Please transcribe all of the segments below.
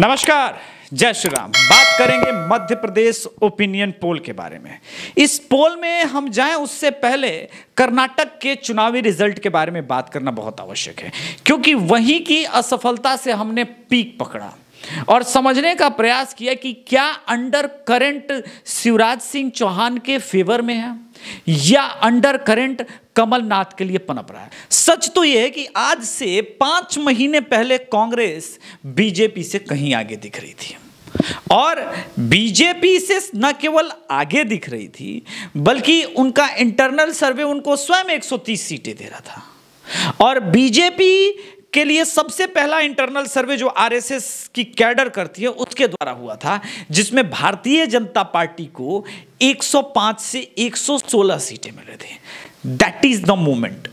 नमस्कार जय श्री राम बात करेंगे मध्य प्रदेश ओपिनियन पोल के बारे में इस पोल में हम जाएं उससे पहले कर्नाटक के चुनावी रिजल्ट के बारे में बात करना बहुत आवश्यक है क्योंकि वहीं की असफलता से हमने पीक पकड़ा और समझने का प्रयास किया कि क्या अंडर करंट शिवराज सिंह चौहान के फेवर में है या अंडर करेंट कमलनाथ के लिए पनप रहा है सच तो यह है कि आज से पांच महीने पहले कांग्रेस बीजेपी से कहीं आगे दिख रही थी और बीजेपी से न केवल आगे दिख रही थी बल्कि उनका इंटरनल सर्वे उनको स्वयं 130 सीटें दे रहा था और बीजेपी के लिए सबसे पहला इंटरनल सर्वे जो आरएसएस की कैडर करती है उसके द्वारा हुआ था जिसमें भारतीय जनता पार्टी को 105 से 116 सीटें मिले थे दैट इज द मोमेंट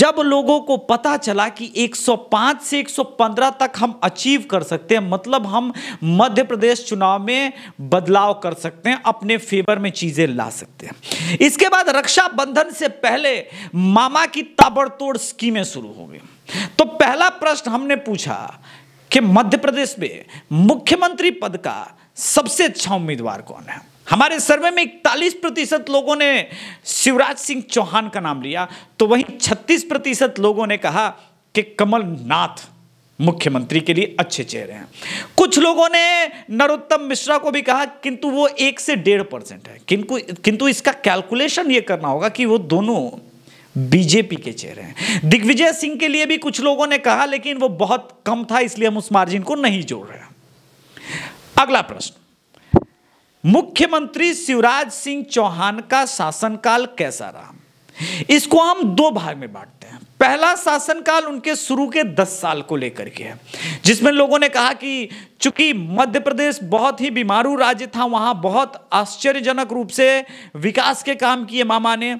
जब लोगों को पता चला कि 105 से 115 तक हम अचीव कर सकते हैं मतलब हम मध्य प्रदेश चुनाव में बदलाव कर सकते हैं अपने फेवर में चीजें ला सकते हैं इसके बाद रक्षाबंधन से पहले मामा की ताबड़तोड़ स्कीमें शुरू हो गई तो पहला प्रश्न हमने पूछा कि मध्य प्रदेश में मुख्यमंत्री पद का सबसे अच्छा उम्मीदवार कौन है हमारे सर्वे में इकतालीस प्रतिशत लोगों ने शिवराज सिंह चौहान का नाम लिया तो वहीं छत्तीस प्रतिशत लोगों ने कहा कि कमलनाथ मुख्यमंत्री के लिए अच्छे चेहरे हैं कुछ लोगों ने नरोत्तम मिश्रा को भी कहा किंतु वो एक से डेढ़ परसेंट है किंतु किंतु इसका कैलकुलेशन ये करना होगा कि वो दोनों बीजेपी के चेहरे हैं दिग्विजय सिंह के लिए भी कुछ लोगों ने कहा लेकिन वो बहुत कम था इसलिए हम उस मार्जिन को नहीं जोड़ रहे अगला प्रश्न मुख्यमंत्री शिवराज सिंह चौहान का शासनकाल कैसा रहा इसको हम दो भाग में बांटते हैं पहला शासनकाल उनके शुरू के दस साल को लेकर के है जिसमें लोगों ने कहा कि चूंकि मध्य प्रदेश बहुत ही बीमारू राज्य था वहाँ बहुत आश्चर्यजनक रूप से विकास के काम किए मामा ने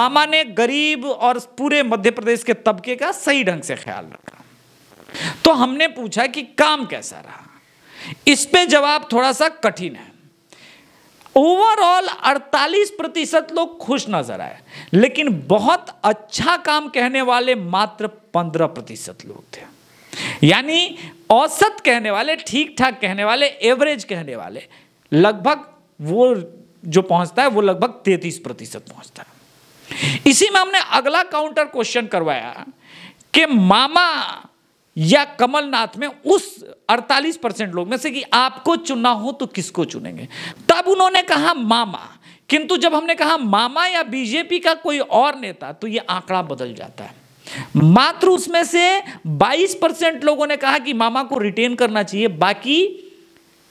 मामा ने गरीब और पूरे मध्य प्रदेश के तबके का सही ढंग से ख्याल रखा तो हमने पूछा कि काम कैसा रहा इस पर जवाब थोड़ा सा कठिन है ओवरऑल 48 प्रतिशत लोग खुश नजर आए लेकिन बहुत अच्छा काम कहने वाले मात्र 15 प्रतिशत लोग थे यानी औसत कहने वाले ठीक ठाक कहने वाले एवरेज कहने वाले लगभग वो जो पहुंचता है वो लगभग 33 प्रतिशत पहुंचता है इसी में हमने अगला काउंटर क्वेश्चन करवाया कि मामा या कमलनाथ में उस 48 परसेंट लोग में से कि आपको चुनना हो तो किसको चुनेंगे तब उन्होंने कहा मामा किंतु जब हमने कहा मामा या बीजेपी का कोई और नेता तो ये आंकड़ा बदल जाता है मात्र उसमें से 22 परसेंट लोगों ने कहा कि मामा को रिटेन करना चाहिए बाकी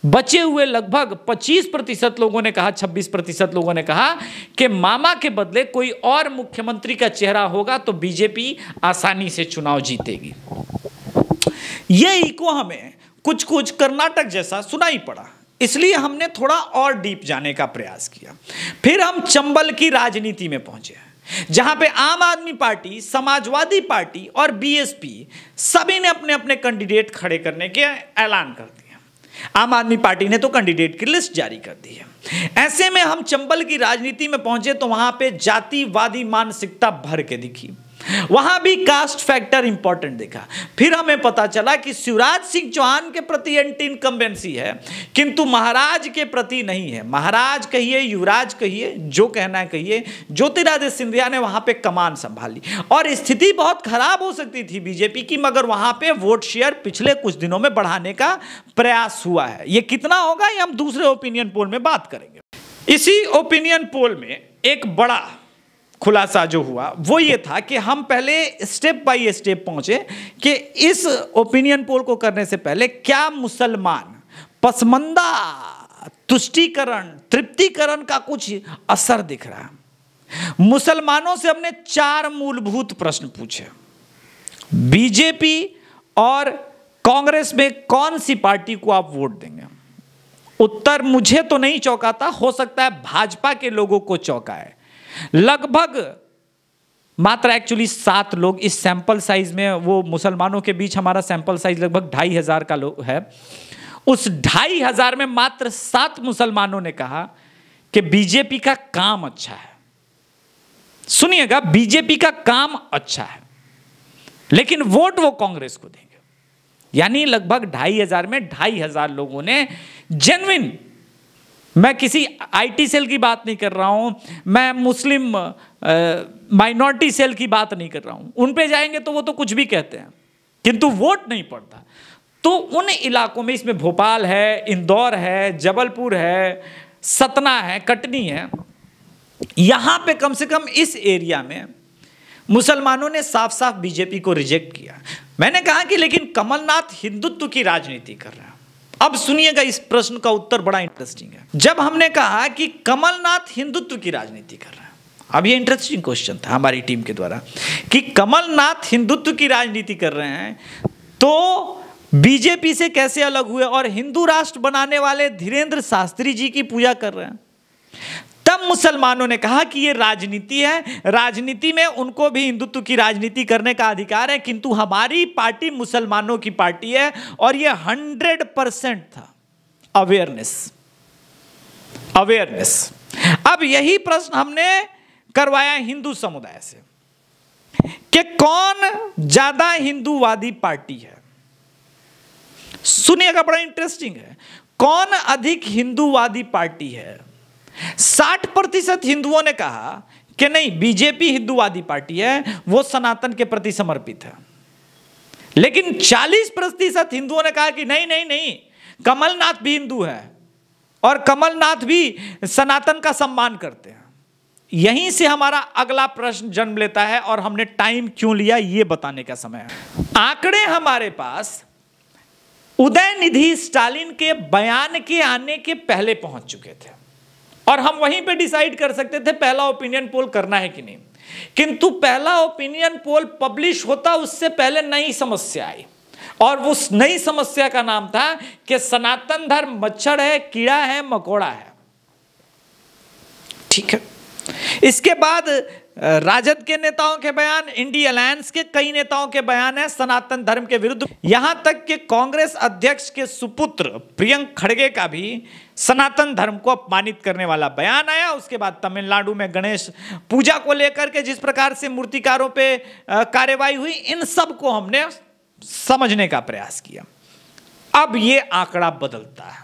बचे हुए लगभग 25 प्रतिशत लोगों ने कहा 26 प्रतिशत लोगों ने कहा कि मामा के बदले कोई और मुख्यमंत्री का चेहरा होगा तो बीजेपी आसानी से चुनाव जीतेगी ये इको हमें कुछ कुछ कर्नाटक जैसा सुनाई पड़ा इसलिए हमने थोड़ा और डीप जाने का प्रयास किया फिर हम चंबल की राजनीति में पहुंचे जहां पे आम आदमी पार्टी समाजवादी पार्टी और बीएसपी सभी ने अपने अपने कैंडिडेट खड़े करने के ऐलान कर दिया आम आदमी पार्टी ने तो कैंडिडेट की लिस्ट जारी कर दी है ऐसे में हम चंबल की राजनीति में पहुंचे तो वहां पे जातिवादी मानसिकता भर के दिखी वहां भी कास्ट फैक्टर इंपॉर्टेंट देखा फिर हमें पता चला कि शिवराज सिंह चौहान के प्रति एंटी इनकम्बेंसी है किंतु महाराज के प्रति नहीं है महाराज कहिए युवराज कहिए जो कहना है कहिए ज्योतिरादित्य सिंधिया ने वहां पे कमान संभाली और स्थिति बहुत खराब हो सकती थी बीजेपी की मगर वहां पे वोट शेयर पिछले कुछ दिनों में बढ़ाने का प्रयास हुआ है ये कितना होगा ये हम दूसरे ओपिनियन पोल में बात करेंगे इसी ओपिनियन पोल में एक बड़ा खुलासा जो हुआ वो ये था कि हम पहले स्टेप बाय स्टेप पहुंचे कि इस ओपिनियन पोल को करने से पहले क्या मुसलमान पसमंदा तुष्टिकरण तृप्तिकरण का कुछ असर दिख रहा है मुसलमानों से हमने चार मूलभूत प्रश्न पूछे बीजेपी और कांग्रेस में कौन सी पार्टी को आप वोट देंगे उत्तर मुझे तो नहीं चौंकाता हो सकता है भाजपा के लोगों को चौंकाए है लगभग मात्र एक्चुअली सात लोग इस सैंपल साइज में वो मुसलमानों के बीच हमारा सैंपल साइज लगभग ढाई हजार का लोग है उस ढाई हजार में मात्र सात मुसलमानों ने कहा कि बीजेपी का काम अच्छा है सुनिएगा बीजेपी का काम अच्छा है लेकिन वोट वो कांग्रेस को देंगे यानी लगभग ढाई हजार में ढाई हजार लोगों ने जेनविन मैं किसी आईटी सेल की बात नहीं कर रहा हूँ मैं मुस्लिम माइनॉरिटी सेल की बात नहीं कर रहा हूँ उन पे जाएंगे तो वो तो कुछ भी कहते हैं किंतु वोट नहीं पड़ता तो उन इलाकों में इसमें भोपाल है इंदौर है जबलपुर है सतना है कटनी है यहाँ पे कम से कम इस एरिया में मुसलमानों ने साफ साफ बीजेपी को रिजेक्ट किया मैंने कहा कि लेकिन कमलनाथ हिंदुत्व की राजनीति कर रहे हैं अब सुनिएगा इस प्रश्न का उत्तर बड़ा इंटरेस्टिंग है जब हमने कहा कि कमलनाथ हिंदुत्व की राजनीति कर रहे हैं अब ये इंटरेस्टिंग क्वेश्चन था हमारी टीम के द्वारा कि कमलनाथ हिंदुत्व की राजनीति कर रहे हैं तो बीजेपी से कैसे अलग हुए और हिंदू राष्ट्र बनाने वाले धीरेन्द्र शास्त्री जी की पूजा कर रहे हैं तब मुसलमानों ने कहा कि ये राजनीति है राजनीति में उनको भी हिंदुत्व की राजनीति करने का अधिकार है किंतु हमारी पार्टी मुसलमानों की पार्टी है और ये हंड्रेड परसेंट था अवेयरनेस अवेयरनेस अब यही प्रश्न हमने करवाया हिंदू समुदाय से कि कौन ज्यादा हिंदूवादी पार्टी है सुनिएगा बड़ा इंटरेस्टिंग है कौन अधिक हिंदूवादी पार्टी है साठ प्रतिशत हिंदुओं ने कहा कि नहीं बीजेपी हिंदूवादी पार्टी है वो सनातन के प्रति समर्पित है लेकिन 40 प्रतिशत हिंदुओं ने कहा कि नहीं नहीं नहीं कमलनाथ भी हिंदू है और कमलनाथ भी सनातन का सम्मान करते हैं यहीं से हमारा अगला प्रश्न जन्म लेता है और हमने टाइम क्यों लिया ये बताने का समय है आंकड़े हमारे पास उदय निधि स्टालिन के बयान के आने के पहले पहुंच चुके थे और हम वहीं पे डिसाइड कर सकते थे पहला ओपिनियन पोल करना है कि नहीं किंतु पहला ओपिनियन पोल पब्लिश होता उससे पहले नई समस्या आई और उस नई समस्या का नाम था कि सनातन धर्म मच्छर है कीड़ा है मकोड़ा है ठीक है इसके बाद राजद के नेताओं के बयान इंडी अलायंस के कई नेताओं के बयान है सनातन धर्म के विरुद्ध यहां तक कि कांग्रेस अध्यक्ष के सुपुत्र प्रियंक खड़गे का भी सनातन धर्म को अपमानित करने वाला बयान आया उसके बाद तमिलनाडु में गणेश पूजा को लेकर के जिस प्रकार से मूर्तिकारों पे कार्यवाही हुई इन सब को हमने समझने का प्रयास किया अब ये आंकड़ा बदलता है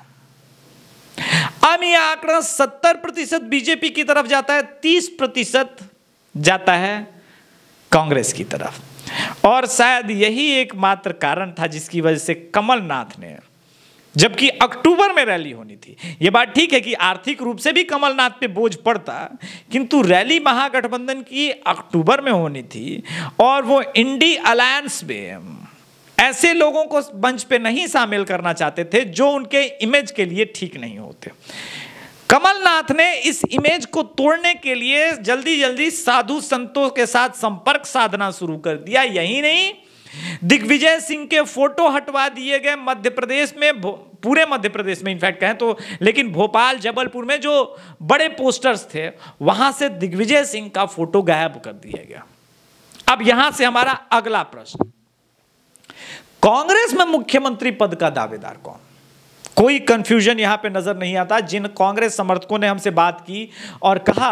अब यह आंकड़ा सत्तर प्रतिशत बीजेपी की तरफ जाता है तीस प्रतिशत जाता है कांग्रेस की तरफ और शायद यही एकमात्र कारण था जिसकी वजह से कमलनाथ ने जबकि अक्टूबर में रैली होनी थी यह बात ठीक है कि आर्थिक रूप से भी कमलनाथ पे बोझ पड़ता किंतु रैली महागठबंधन की अक्टूबर में होनी थी और वो इंडी अलायंस में ऐसे लोगों को मंच पे नहीं शामिल करना चाहते थे जो उनके इमेज के लिए ठीक नहीं होते कमलनाथ ने इस इमेज को तोड़ने के लिए जल्दी जल्दी साधु संतों के साथ संपर्क साधना शुरू कर दिया यही नहीं दिग्विजय सिंह के फोटो हटवा दिए गए मध्य प्रदेश में पूरे मध्य प्रदेश में इनफैक्ट कहें तो लेकिन भोपाल जबलपुर में जो बड़े पोस्टर्स थे वहां से दिग्विजय सिंह का फोटो गायब कर दिया गया अब यहां से हमारा अगला प्रश्न कांग्रेस में मुख्यमंत्री पद का दावेदार कौन कोई कंफ्यूजन यहां पे नज़र नहीं आता जिन कांग्रेस समर्थकों ने हमसे बात की और कहा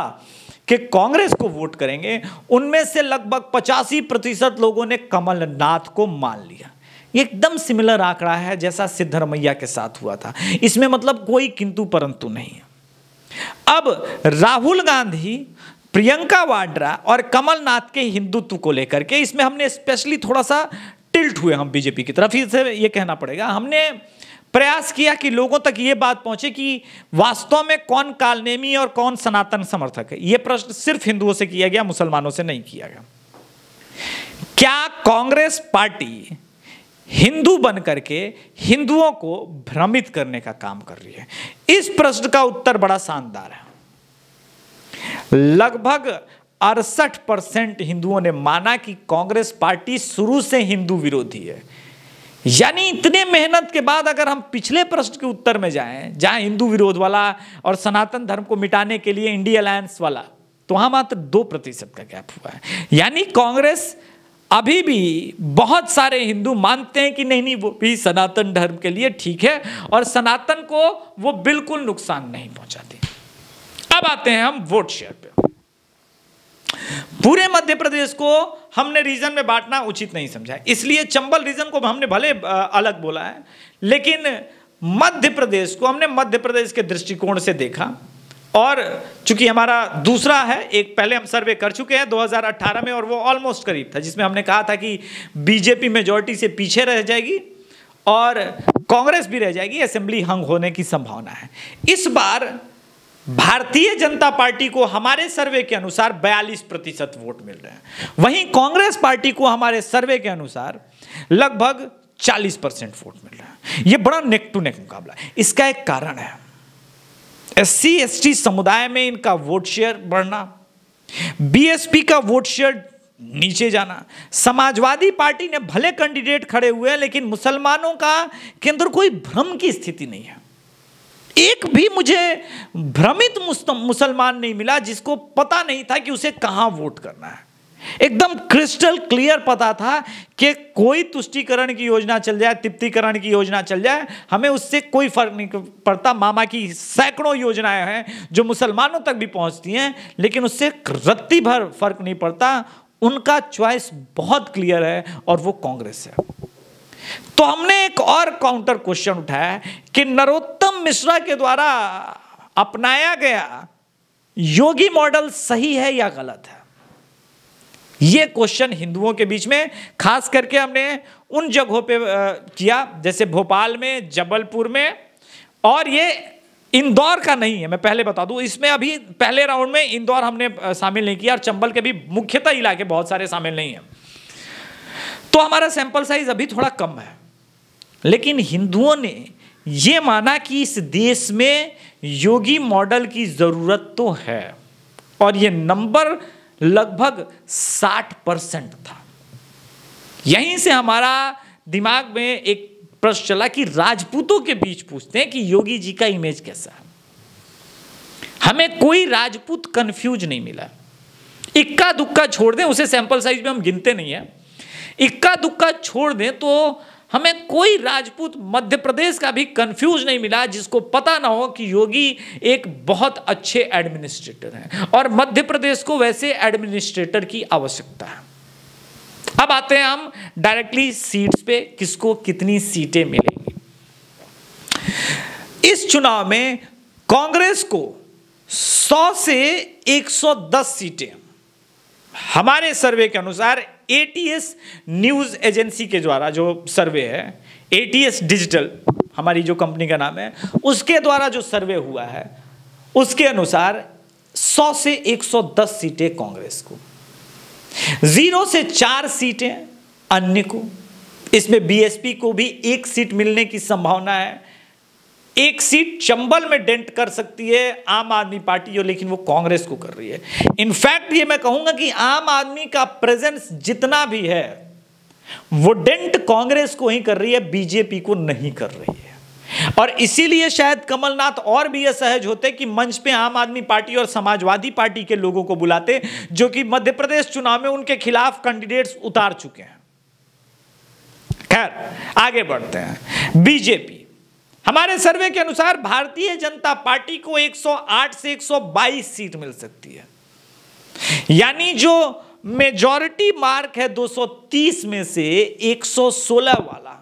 कि कांग्रेस को वोट करेंगे उनमें से लगभग पचासी प्रतिशत लोगों ने कमलनाथ को मान लिया एकदम सिमिलर आंकड़ा है जैसा सिद्धरमैया के साथ हुआ था इसमें मतलब कोई किंतु परंतु नहीं अब राहुल गांधी प्रियंका वाड्रा और कमलनाथ के हिंदुत्व को लेकर के इसमें हमने स्पेशली थोड़ा सा टिल्ट हुए हम बीजेपी की तरफ इसे ये कहना पड़ेगा हमने प्रयास किया कि लोगों तक ये बात पहुंचे कि वास्तव में कौन कालनेमी और कौन सनातन समर्थक है यह प्रश्न सिर्फ हिंदुओं से किया गया मुसलमानों से नहीं किया गया क्या कांग्रेस पार्टी हिंदू बन करके हिंदुओं को भ्रमित करने का काम कर रही है इस प्रश्न का उत्तर बड़ा शानदार है लगभग अड़सठ परसेंट हिंदुओं ने माना कि कांग्रेस पार्टी शुरू से हिंदू विरोधी है यानी इतने मेहनत के बाद अगर हम पिछले प्रश्न के उत्तर में जाएं जहां हिंदू विरोध वाला और सनातन धर्म को मिटाने के लिए इंडिया अलायंस वाला तो वहां मात्र दो प्रतिशत का गैप हुआ है यानी कांग्रेस अभी भी बहुत सारे हिंदू मानते हैं कि नहीं नहीं वो भी सनातन धर्म के लिए ठीक है और सनातन को वो बिल्कुल नुकसान नहीं पहुंचाती अब आते हैं हम वोट शेयर पे पूरे मध्य प्रदेश को हमने रीजन में बांटना उचित नहीं समझा इसलिए चंबल रीजन को हमने भले अलग बोला है लेकिन मध्य प्रदेश को हमने मध्य प्रदेश के दृष्टिकोण से देखा और चूंकि हमारा दूसरा है एक पहले हम सर्वे कर चुके हैं 2018 में और वो ऑलमोस्ट करीब था जिसमें हमने कहा था कि बीजेपी मेजोरिटी से पीछे रह जाएगी और कांग्रेस भी रह जाएगी असेंबली हंग होने की संभावना है इस बार भारतीय जनता पार्टी को हमारे सर्वे के अनुसार 42 प्रतिशत वोट मिल रहे हैं वहीं कांग्रेस पार्टी को हमारे सर्वे के अनुसार लगभग 40 परसेंट वोट मिल रहा है यह बड़ा नेक टू नेक मुकाबला है इसका एक कारण है एससी एसटी समुदाय में इनका वोट शेयर बढ़ना बीएसपी का वोट शेयर नीचे जाना समाजवादी पार्टी ने भले कैंडिडेट खड़े हुए हैं लेकिन मुसलमानों का केंद्र कोई भ्रम की स्थिति नहीं है एक भी मुझे भ्रमित मुसलमान नहीं मिला जिसको पता नहीं था कि उसे कहां वोट करना है एकदम क्रिस्टल क्लियर पता था कि कोई तुष्टिकरण की योजना चल जाए तृप्तिकरण की योजना चल जाए हमें उससे कोई फर्क नहीं पड़ता मामा की सैकड़ों योजनाएं हैं जो मुसलमानों तक भी पहुंचती हैं लेकिन उससे रत्ती भर फर्क नहीं पड़ता उनका चॉइस बहुत क्लियर है और वो कांग्रेस है तो हमने एक और काउंटर क्वेश्चन उठाया कि नरोत्तम मिश्रा के द्वारा अपनाया गया योगी मॉडल सही है या गलत है यह क्वेश्चन हिंदुओं के बीच में खास करके हमने उन जगहों पे किया जैसे भोपाल में जबलपुर में और ये इंदौर का नहीं है मैं पहले बता दूं इसमें अभी पहले राउंड में इंदौर हमने शामिल नहीं किया और चंबल के भी मुख्यतः इलाके बहुत सारे शामिल नहीं है तो हमारा सैंपल साइज अभी थोड़ा कम है लेकिन हिंदुओं ने ये माना कि इस देश में योगी मॉडल की ज़रूरत तो है और ये नंबर लगभग 60 परसेंट था यहीं से हमारा दिमाग में एक प्रश्न चला कि राजपूतों के बीच पूछते हैं कि योगी जी का इमेज कैसा है हमें कोई राजपूत कंफ्यूज नहीं मिला इक्का दुक्का छोड़ दें उसे सैंपल साइज में हम गिनते नहीं हैं इक्का दुक्का छोड़ दें तो हमें कोई राजपूत मध्य प्रदेश का भी कंफ्यूज नहीं मिला जिसको पता ना हो कि योगी एक बहुत अच्छे एडमिनिस्ट्रेटर हैं और मध्य प्रदेश को वैसे एडमिनिस्ट्रेटर की आवश्यकता है अब आते हैं हम डायरेक्टली सीट्स पे किसको कितनी सीटें मिलेंगी इस चुनाव में कांग्रेस को 100 से 110 सीटें हमारे सर्वे के अनुसार एटीएस न्यूज़ एजेंसी के द्वारा जो सर्वे है एटीएस डिजिटल हमारी जो कंपनी का नाम है उसके द्वारा जो सर्वे हुआ है उसके अनुसार 100 से 110 सीटें कांग्रेस को जीरो से चार सीटें अन्य को इसमें बीएसपी को भी एक सीट मिलने की संभावना है एक सीट चंबल में डेंट कर सकती है आम आदमी पार्टी और लेकिन वो कांग्रेस को कर रही है इनफैक्ट ये मैं कहूंगा कि आम आदमी का प्रेजेंस जितना भी है वो डेंट कांग्रेस को ही कर रही है बीजेपी को नहीं कर रही है और इसीलिए शायद कमलनाथ और भी असहज होते कि मंच पे आम आदमी पार्टी और समाजवादी पार्टी के लोगों को बुलाते जो कि मध्य प्रदेश चुनाव में उनके खिलाफ कैंडिडेट्स उतार चुके हैं खैर आगे बढ़ते हैं बीजेपी हमारे सर्वे के अनुसार भारतीय जनता पार्टी को 108 से 122 सीट मिल सकती है यानी जो मेजॉरिटी मार्क है 230 में से 116 वाला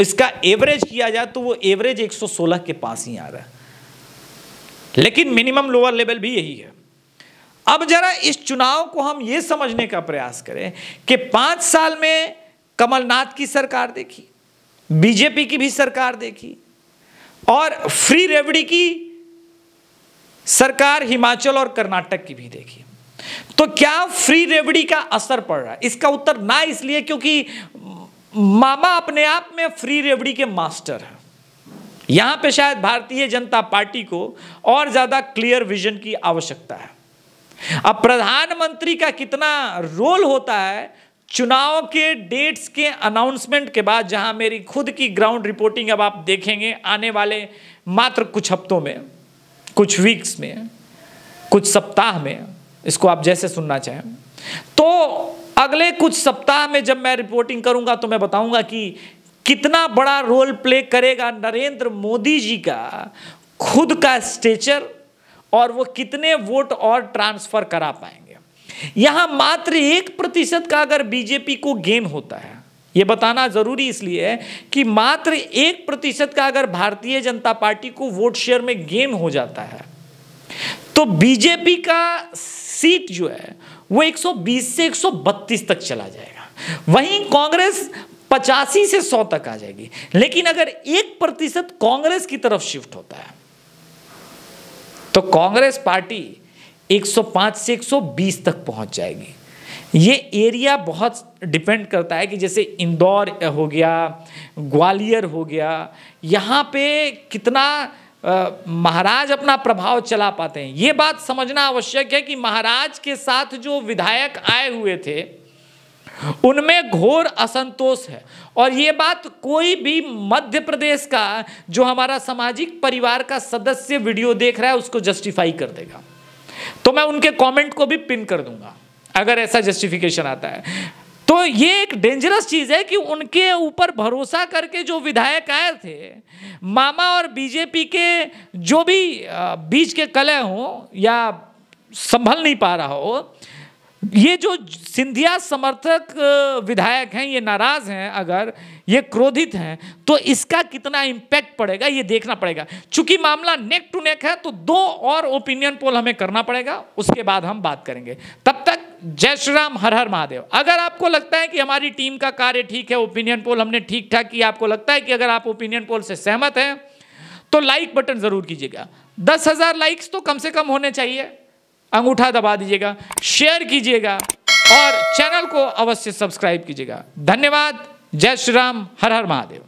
इसका एवरेज किया जाए तो वो एवरेज 116 के पास ही आ रहा है लेकिन मिनिमम लोअर लेवल भी यही है अब जरा इस चुनाव को हम ये समझने का प्रयास करें कि पांच साल में कमलनाथ की सरकार देखी बीजेपी की भी सरकार देखी और फ्री रेवड़ी की सरकार हिमाचल और कर्नाटक की भी देखी तो क्या फ्री रेवड़ी का असर पड़ रहा है इसका उत्तर ना इसलिए क्योंकि मामा अपने आप में फ्री रेवड़ी के मास्टर हैं यहां पे शायद भारतीय जनता पार्टी को और ज्यादा क्लियर विजन की आवश्यकता है अब प्रधानमंत्री का कितना रोल होता है चुनाव के डेट्स के अनाउंसमेंट के बाद जहां मेरी खुद की ग्राउंड रिपोर्टिंग अब आप देखेंगे आने वाले मात्र कुछ हफ्तों में कुछ वीक्स में कुछ सप्ताह में इसको आप जैसे सुनना चाहें तो अगले कुछ सप्ताह में जब मैं रिपोर्टिंग करूंगा तो मैं बताऊंगा कि कितना बड़ा रोल प्ले करेगा नरेंद्र मोदी जी का खुद का स्टेचर और वो कितने वोट और ट्रांसफर करा पाएंगे यहां मात्र एक प्रतिशत का अगर बीजेपी को गेन होता है यह बताना जरूरी इसलिए है कि मात्र एक प्रतिशत का अगर भारतीय जनता पार्टी को वोट शेयर में गेन हो जाता है तो बीजेपी का सीट जो है वो 120 से 132 तक चला जाएगा वहीं कांग्रेस पचासी से सौ तक आ जाएगी लेकिन अगर एक प्रतिशत कांग्रेस की तरफ शिफ्ट होता है तो कांग्रेस पार्टी 105 से 120 तक पहुंच जाएगी ये एरिया बहुत डिपेंड करता है कि जैसे इंदौर हो गया ग्वालियर हो गया यहाँ पे कितना महाराज अपना प्रभाव चला पाते हैं ये बात समझना आवश्यक है कि महाराज के साथ जो विधायक आए हुए थे उनमें घोर असंतोष है और ये बात कोई भी मध्य प्रदेश का जो हमारा सामाजिक परिवार का सदस्य वीडियो देख रहा है उसको जस्टिफाई कर देगा तो मैं उनके कमेंट को भी पिन कर दूंगा अगर ऐसा जस्टिफिकेशन आता है तो ये एक डेंजरस चीज है कि उनके ऊपर भरोसा करके जो विधायक आए थे मामा और बीजेपी के जो भी बीच के कलह हो या संभल नहीं पा रहा हो ये जो सिंधिया समर्थक विधायक हैं ये नाराज हैं अगर ये क्रोधित हैं तो इसका कितना इम्पैक्ट पड़ेगा ये देखना पड़ेगा चूंकि मामला नेक टू नेक है तो दो और ओपिनियन पोल हमें करना पड़ेगा उसके बाद हम बात करेंगे तब तक जय श्री राम हर हर महादेव अगर आपको लगता है कि हमारी टीम का कार्य ठीक है ओपिनियन पोल हमने ठीक ठाक किया आपको लगता है कि अगर आप ओपिनियन पोल से सहमत हैं तो लाइक बटन जरूर कीजिएगा दस हजार लाइक्स तो कम से कम होने चाहिए अंगूठा दबा दीजिएगा शेयर कीजिएगा और चैनल को अवश्य सब्सक्राइब कीजिएगा धन्यवाद जय श्री राम हर हर महादेव